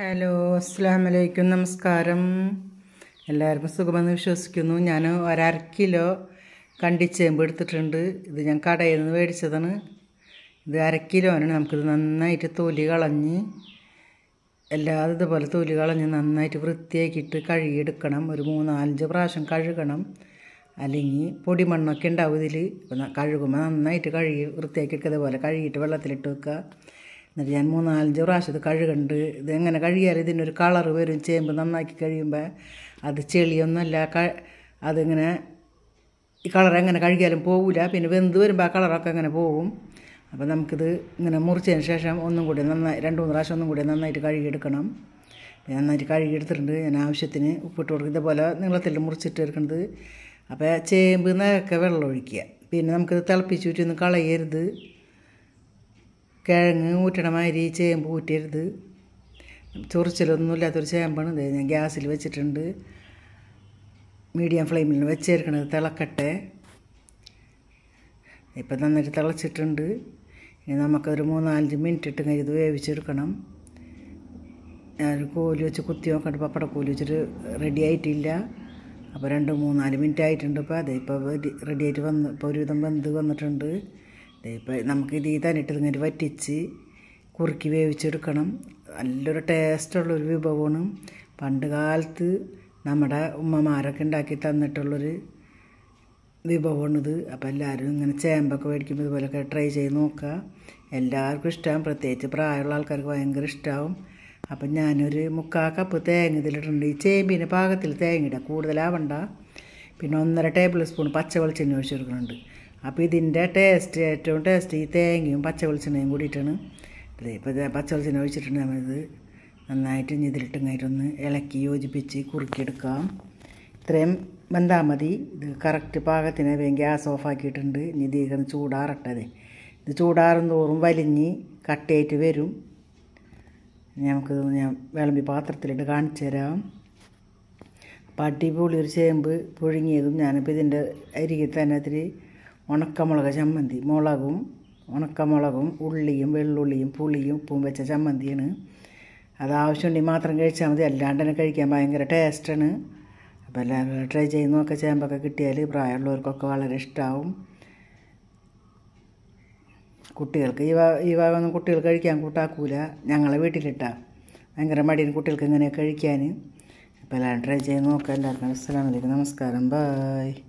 hello അസ്സാം വലൈക്കും നമസ്കാരം എല്ലാവർക്കും സുഖമെന്ന് വിശ്വസിക്കുന്നു ഞാൻ ഒരര കിലോ കണ്ടിച്ചേമ്പ് എടുത്തിട്ടുണ്ട് ഇത് ഞാൻ കടയിൽ നിന്ന് മേടിച്ചതാണ് ഇത് അര കിലോനാണ് നമുക്കിത് നന്നായിട്ട് തൊലി കളഞ്ഞ് എല്ലാതും ഇതുപോലെ തൊലി കളഞ്ഞ് നന്നായിട്ട് വൃത്തിയാക്കിയിട്ട് കഴുകിയെടുക്കണം ഒരു മൂന്നാലഞ്ച് പ്രാവശ്യം കഴുകണം അല്ലെങ്കിൽ പൊടിമണ്ണൊക്കെ ഉണ്ടാവും ഇതിൽ കഴുകുമ്പോൾ നന്നായിട്ട് കഴുകി വൃത്തിയാക്കി എടുക്കുക ഇതുപോലെ കഴുകിയിട്ട് വെള്ളത്തിലിട്ട് വെക്കുക എന്നിട്ട് ഞാൻ മൂന്നാലഞ്ച് പ്രാവശ്യം ഇത് കഴുകണ്ട് ഇത് എങ്ങനെ കഴുകിയാൽ ഇതിനൊരു കളർ വരും ചേമ്പ് നന്നാക്കി കഴിയുമ്പോൾ അത് ചെളിയൊന്നുമല്ല ക അതിങ്ങനെ ഈ കളർ എങ്ങനെ കഴുകിയാലും പോവില്ല പിന്നെ വെന്ത് വരുമ്പോൾ ആ കളറൊക്കെ അങ്ങനെ പോകും അപ്പോൾ നമുക്കിത് ഇങ്ങനെ മുറിച്ചതിന് ശേഷം ഒന്നും കൂടി നന്നായി രണ്ട് മൂന്ന് പ്രാവശ്യം ഒന്നും കൂടി നന്നായിട്ട് കഴുകിയെടുക്കണം നന്നായിട്ട് കഴുകിയെടുത്തിട്ടുണ്ട് ഞാൻ ആവശ്യത്തിന് ഉപ്പിട്ട് കൊടുക്കും ഇതേപോലെ നീളത്തിൽ മുറിച്ചിട്ട് എടുക്കുന്നത് അപ്പോൾ ചേമ്പ് നിന്നൊക്കെ വെള്ളം ഒഴിക്കുക പിന്നെ നമുക്കിത് തിളപ്പിച്ചു ചുറ്റി ഒന്ന് കളയരുത് കിഴങ്ങ് ഊറ്റണ മാതിരി ചേമ്പ് ഊറ്റരുത് ചൊറിച്ചിലൊന്നും ഇല്ലാത്തൊരു ചേമ്പാണ് ഇത് ഞാൻ ഗ്യാസിൽ വെച്ചിട്ടുണ്ട് മീഡിയം ഫ്ലെയിമിൽ വെച്ചേർക്കണത് തിളക്കട്ടെ ഇപ്പം നന്നായിട്ട് തിളച്ചിട്ടുണ്ട് ഇനി നമുക്കതൊരു മൂന്നാലഞ്ച് മിനിറ്റ് ഇട്ട് കഴിഞ്ഞ് ഇത് വേവിച്ചെടുക്കണം ഞാനൊരു കോലി വെച്ച് കുത്തി നോക്കണ്ട് പപ്പട കോലി വെച്ചിട്ട് റെഡി ആയിട്ടില്ല അപ്പോൾ രണ്ട് മൂന്നാല് മിനിറ്റ് ആയിട്ടുണ്ട് ഇപ്പോൾ അതെ ഇപ്പോൾ റെഡി ആയിട്ട് വന്ന് ഇപ്പോൾ ഒരുവിധം വെന്ത് വന്നിട്ടുണ്ട് ഇതിപ്പോൾ നമുക്കിത് തന്നിട്ട് ഇങ്ങനെ വറ്റിച്ച് കുറുക്കി വേവിച്ചെടുക്കണം നല്ലൊരു ടേസ്റ്റുള്ളൊരു വിഭവമാണ് പണ്ട് കാലത്ത് നമ്മുടെ ഉമ്മമാരൊക്കെ ഉണ്ടാക്കി തന്നിട്ടുള്ളൊരു വിഭവമാണിത് അപ്പോൾ എല്ലാവരും ഇങ്ങനെ ചേമ്പൊക്കെ മേടിക്കുമ്പോൾ ഇതുപോലെയൊക്കെ ട്രൈ ചെയ്ത് നോക്കുക എല്ലാവർക്കും ഇഷ്ടമാകും പ്രത്യേകിച്ച് പ്രായമുള്ള ആൾക്കാർക്ക് ഭയങ്കര ഇഷ്ടമാവും അപ്പം ഞാനൊരു മുക്കാൽ കപ്പ് തേങ്ങ ഇതിലിട്ടുണ്ട് ഈ ചേമ്പിൻ്റെ പാകത്തിൽ തേങ്ങ ഇടുക കൂടുതലാവണ്ട പിന്നെ ഒന്നര ടേബിൾ സ്പൂൺ പച്ച വെളിച്ചെണ്ണ ഒഴിച്ചെടുക്കുന്നുണ്ട് അപ്പോൾ ഇതിൻ്റെ ടേസ്റ്റ് ഏറ്റവും ടേസ്റ്റ് ഈ തേങ്ങയും പച്ച വെളിച്ചെണ്ണയും കൂടിയിട്ടാണ് ഇത് ഇപ്പോൾ പച്ച വെളിച്ചെണ്ണ ഒഴിച്ചിട്ടുണ്ട് നമ്മളിത് നന്നായിട്ട് ഇതിലിട്ടങ്ങായിട്ടൊന്ന് ഇളക്കി യോജിപ്പിച്ച് കുറുക്കിയെടുക്കാം ഇത്രയും വന്നാൽ മതി ഇത് കറക്റ്റ് പാകത്തിന് വേഗം ഗ്യാസ് ഓഫാക്കിയിട്ടുണ്ട് ഇനി ഇതിൽ ചൂടാറട്ടത് ഇത് ചൂടാറും തോറും വലിഞ്ഞ് കട്ടയായിട്ട് വരും നമുക്ക് ഞാൻ വിളമ്പി പാത്രത്തിലിട്ട് കാണിച്ചു തരാം അപ്പം അടിപൊളി ഒരു ചേമ്പ് പുഴുങ്ങിയതും ഞാനിപ്പോൾ ഇതിൻ്റെ അരികിൽ തന്നെ ഇത്തിരി ഉണക്കമുളക് ചമ്മന്തി മുളകും ഉണക്കമുളകും ഉള്ളിയും വെള്ളുള്ളിയും പുളിയും ഉപ്പും വെച്ച ചമ്മന്തിയാണ് അത് ആവശ്യമുണ്ടെങ്കിൽ മാത്രം കഴിച്ചാൽ മതി അല്ലാണ്ട് തന്നെ കഴിക്കാൻ ഭയങ്കര ടേസ്റ്റാണ് അപ്പോൾ എല്ലാവരും ട്രൈ ചെയ്ത് നോക്കുക ചേമ്പൊക്കെ കിട്ടിയാൽ പ്രായമുള്ളവർക്കൊക്കെ വളരെ ഇഷ്ടമാവും കുട്ടികൾക്ക് ഈ ഈ ഭാഗമൊന്നും കുട്ടികൾ കഴിക്കാൻ കൂട്ടാക്കൂല ഞങ്ങളെ വീട്ടിലിട്ടാ ഭയങ്കര മടിയാണ് കുട്ടികൾക്ക് ഇങ്ങനെ കഴിക്കാൻ അപ്പോൾ എല്ലാവരും ട്രൈ ചെയ്ത് നോക്കാം എല്ലാവർക്കും അസ്സലാമലൈക്കും നമസ്കാരം ബായ്